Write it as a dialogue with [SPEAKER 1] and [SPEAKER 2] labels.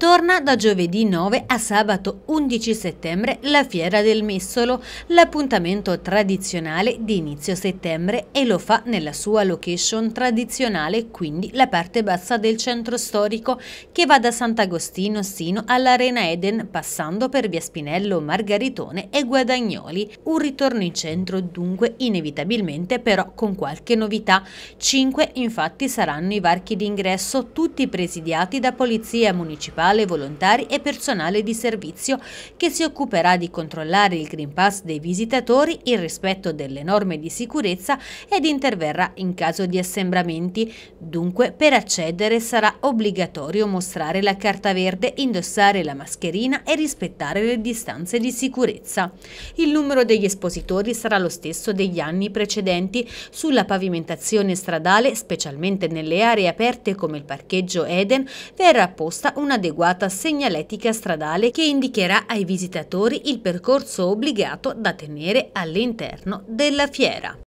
[SPEAKER 1] Torna da giovedì 9 a sabato 11 settembre la Fiera del Messolo, l'appuntamento tradizionale di inizio settembre e lo fa nella sua location tradizionale, quindi la parte bassa del centro storico che va da Sant'Agostino sino all'Arena Eden passando per via Spinello, Margaritone e Guadagnoli. Un ritorno in centro dunque inevitabilmente però con qualche novità. Cinque infatti saranno i varchi d'ingresso tutti presidiati da Polizia Municipale sociale, volontari e personale di servizio che si occuperà di controllare il Green Pass dei visitatori, il rispetto delle norme di sicurezza ed interverrà in caso di assembramenti. Dunque per accedere sarà obbligatorio mostrare la carta verde, indossare la mascherina e rispettare le distanze di sicurezza. Il numero degli espositori sarà lo stesso degli anni precedenti sulla pavimentazione stradale, specialmente nelle aree aperte come il parcheggio Eden, verrà posta un'adeguata un'adeguata segnaletica stradale che indicherà ai visitatori il percorso obbligato da tenere all'interno della fiera.